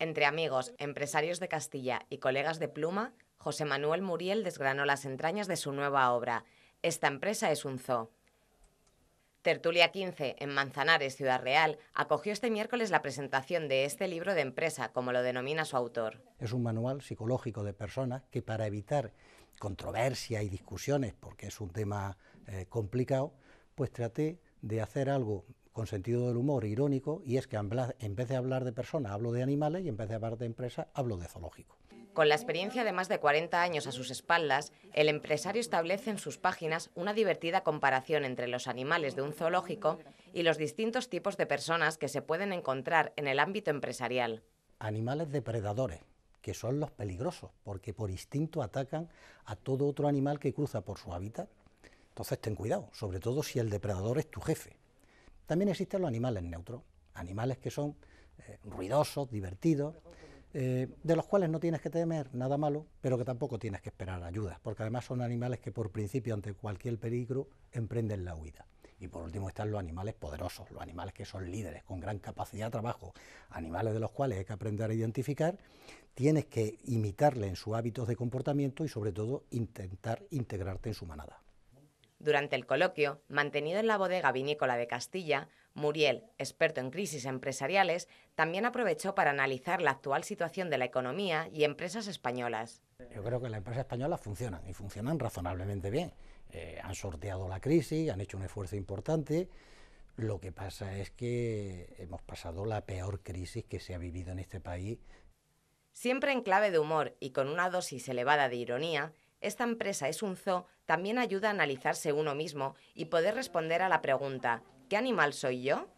Entre amigos, empresarios de Castilla y colegas de Pluma, José Manuel Muriel desgranó las entrañas de su nueva obra. Esta empresa es un zoo. Tertulia 15, en Manzanares, Ciudad Real, acogió este miércoles la presentación de este libro de empresa, como lo denomina su autor. Es un manual psicológico de personas que para evitar controversia y discusiones, porque es un tema eh, complicado, pues traté de hacer algo con sentido del humor irónico, y es que en vez de hablar de personas hablo de animales y en vez de hablar de empresas hablo de zoológico. Con la experiencia de más de 40 años a sus espaldas, el empresario establece en sus páginas una divertida comparación entre los animales de un zoológico y los distintos tipos de personas que se pueden encontrar en el ámbito empresarial. Animales depredadores, que son los peligrosos, porque por instinto atacan a todo otro animal que cruza por su hábitat. Entonces ten cuidado, sobre todo si el depredador es tu jefe. También existen los animales neutros, animales que son eh, ruidosos, divertidos, eh, de los cuales no tienes que temer nada malo, pero que tampoco tienes que esperar ayudas, porque además son animales que por principio ante cualquier peligro emprenden la huida. Y por último están los animales poderosos, los animales que son líderes, con gran capacidad de trabajo, animales de los cuales hay que aprender a identificar, tienes que imitarle en sus hábitos de comportamiento y sobre todo intentar integrarte en su manada. Durante el coloquio, mantenido en la bodega vinícola de Castilla, Muriel, experto en crisis empresariales, también aprovechó para analizar la actual situación de la economía y empresas españolas. Yo creo que las empresas españolas funcionan y funcionan razonablemente bien. Eh, han sorteado la crisis, han hecho un esfuerzo importante. Lo que pasa es que hemos pasado la peor crisis que se ha vivido en este país. Siempre en clave de humor y con una dosis elevada de ironía, esta empresa es un zoo, también ayuda a analizarse uno mismo y poder responder a la pregunta ¿qué animal soy yo?